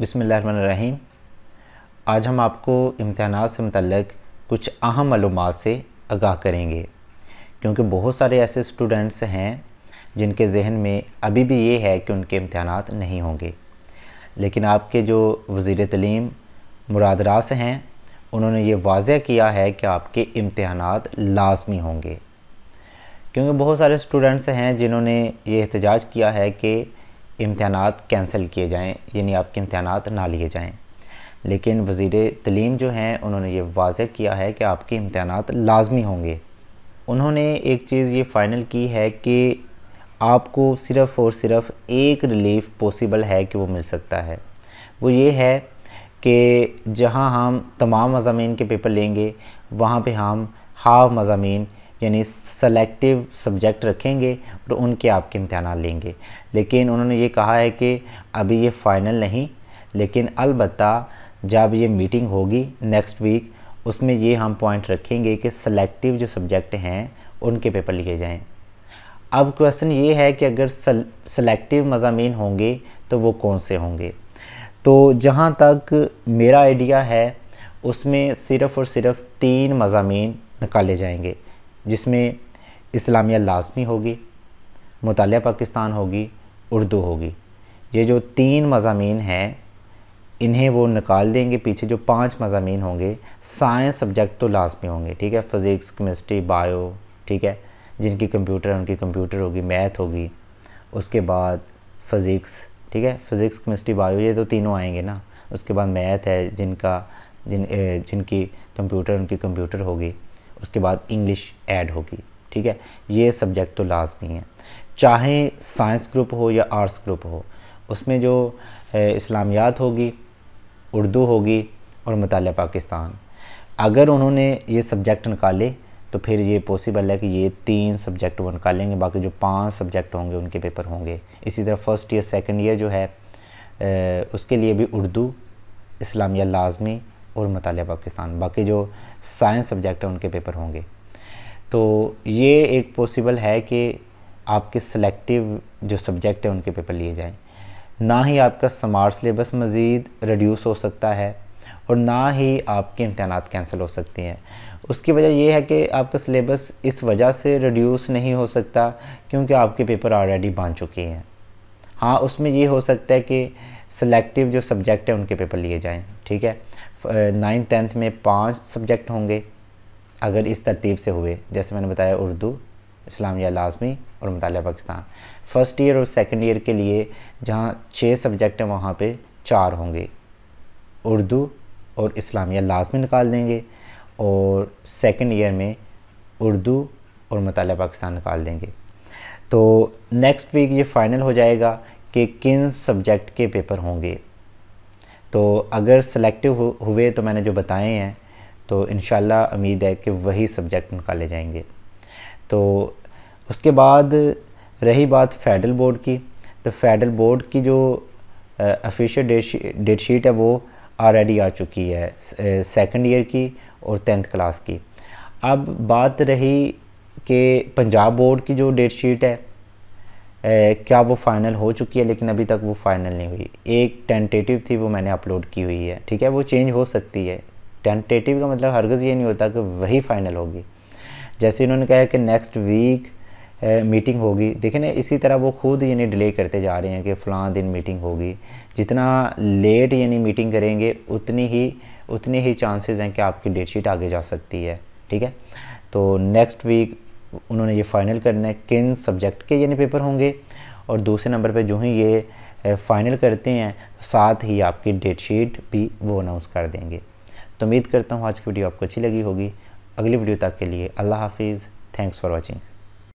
बिसमीम आज हम आपको इम्तहान से मतलब कुछ अहम मलूम से आगाह करेंगे क्योंकि बहुत सारे ऐसे स्टूडेंट्स हैं जिनके जहन में अभी भी ये है कि उनके इम्तहान नहीं होंगे लेकिन आपके जो वज़ी तलीम मुरादरास हैं उन्होंने ये वाज़ किया है कि आपके इम्तहान लाजमी होंगे क्योंकि बहुत सारे स्टूडेंट्स हैं जिन्होंने ये एहतजाज किया है कि इम्तहान कैंसिल किए जाएँ यानी आपके इम्तहान ना लिए जाएँ लेकिन वज़ी तलीम जो हैं उन्होंने ये वाज किया है कि आपके इम्तहान लाजमी होंगे उन्होंने एक चीज़ ये फ़ाइनल की है कि आपको सिर्फ़ और सिर्फ़ एक रिलीफ़ पॉसिबल है कि वो मिल सकता है वो ये है कि जहाँ हम तमाम मजामी के पेपर लेंगे वहाँ पे हम हाफ मजामी यानी सेलेक्टिव सब्जेक्ट रखेंगे और उनके आपके इम्तहान लेंगे लेकिन उन्होंने ये कहा है कि अभी ये फ़ाइनल नहीं लेकिन अलबत् जब ये मीटिंग होगी नेक्स्ट वीक उसमें ये हम पॉइंट रखेंगे कि सेलेक्टिव जो सब्जेक्ट हैं उनके पेपर लिए जाएं अब क्वेश्चन ये है कि अगर सेलेक्टिव मजामी होंगे तो वो कौन से होंगे तो जहाँ तक मेरा आइडिया है उसमें सिर्फ़ और सिर्फ तीन मजामी निकाले जाएंगे जिसमें इस्लामिया लाजमी होगी मुताल पाकिस्तान होगी उर्दू होगी ये जो तीन मजामी हैं इन्हें वो निकाल देंगे पीछे जो पांच मजामी होंगे साइंस सब्जेक्ट तो लाजमी होंगे ठीक है फिज़िक्स केमिस्ट्री बायो ठीक है जिनकी कंप्यूटर उनकी कंप्यूटर होगी मैथ होगी उसके बाद फिज़िक्स ठीक है फिज़िक्स केमिस्ट्री बायो ये तो तीनों आएंगे ना उसके बाद मैथ है जिनका जिन जिनकी कंप्यूटर उनकी कंप्यूटर होगी उसके बाद इंग्लिश ऐड होगी ठीक है ये सब्जेक्ट तो लाजमी है चाहे साइंस ग्रुप हो या आर्ट्स ग्रुप हो उसमें जो इस्लामियात होगी उर्दू होगी और मताल पाकिस्तान अगर उन्होंने ये सब्जेक्ट निकाले तो फिर ये पॉसिबल है कि ये तीन सब्जेक्ट वो निकालेंगे बाकी जो पांच सब्जेक्ट होंगे उनके पेपर होंगे इसी तरह फ़र्स्ट ईयर सेकंड ईयर जो है ए, उसके लिए भी उर्दू इस्लामिया लाजमी और मताल पाकिस्तान बाकी जो साइंस सब्जेक्ट हैं उनके पेपर होंगे तो ये एक पॉसिबल है कि आपके सेलेक्टिव जो सब्जेक्ट है उनके पेपर लिए जाएं ना ही आपका स्मार्ट सिलेबस मज़ीद रिड्यूस हो सकता है और ना ही आपके इम्तहान कैंसिल हो सकते हैं उसकी वजह यह है कि आपका सिलेबस इस वजह से रिड्यूस नहीं हो सकता क्योंकि आपके पेपर ऑलरेडी बन चुके हैं हाँ उसमें ये हो सकता है कि सेलेक्टिव जो सब्जेक्ट है उनके पेपर लिए जाएँ ठीक है नाइन्थ टेंथ में पाँच सब्जेक्ट होंगे अगर इस तरतीब से हुए जैसे मैंने बताया उर्दू इस्लामिया लाजमी और मताल पाकिस्तान फ़र्स्ट ईयर और सेकेंड ईयर के लिए जहाँ छः सब्जेक्ट हैं वहाँ पर चार होंगे उर्दू और इस्लामिया लाजमी निकाल देंगे और सेकेंड ईयर में उर्दू और मताल पाकिस्तान निकाल देंगे तो नेक्स्ट वीक ये फ़ाइनल हो जाएगा कि किन सब्जेक्ट के पेपर होंगे तो अगर सेलेक्टिव हुए तो मैंने जो बताए हैं तो इन उम्मीद है कि वही सब्जेक्ट निकाले जाएंगे तो उसके बाद रही बात फेडरल बोर्ड की तो फेडरल बोर्ड की जो ऑफिशियल डेट शीट है वो ऑलरेडी आ चुकी है सेकंड ईयर की और टेंथ क्लास की अब बात रही कि पंजाब बोर्ड की जो डेट शीट है ए, क्या वो फाइनल हो चुकी है लेकिन अभी तक वो फाइनल नहीं हुई एक टेंटेटिव थी वो मैंने अपलोड की हुई है ठीक है वो चेंज हो सकती है टेंटेटिव का मतलब हरगज़ ये नहीं होता कि वही फ़ाइनल होगी जैसे इन्होंने कहा कि नेक्स्ट वीक मीटिंग होगी देखें ना इसी तरह वो खुद यानी डिले करते जा रहे हैं कि फ़लाँ दिन मीटिंग होगी जितना लेट यानी मीटिंग करेंगे उतनी ही उतने ही चांसेस हैं कि आपकी डेट शीट आगे जा सकती है ठीक है तो नेक्स्ट वीक उन्होंने ये फाइनल करना है किन सब्जेक्ट के यानी पेपर होंगे और दूसरे नंबर पे जो ही ये फ़ाइनल करते हैं तो साथ ही आपकी डेट शीट भी वो अनाउंस कर देंगे तो उम्मीद करता हूँ आज की वीडियो आपको अच्छी लगी होगी अगली वीडियो तक के लिए अल्लाह हाफिज़ थैंक्स फॉर वॉचिंग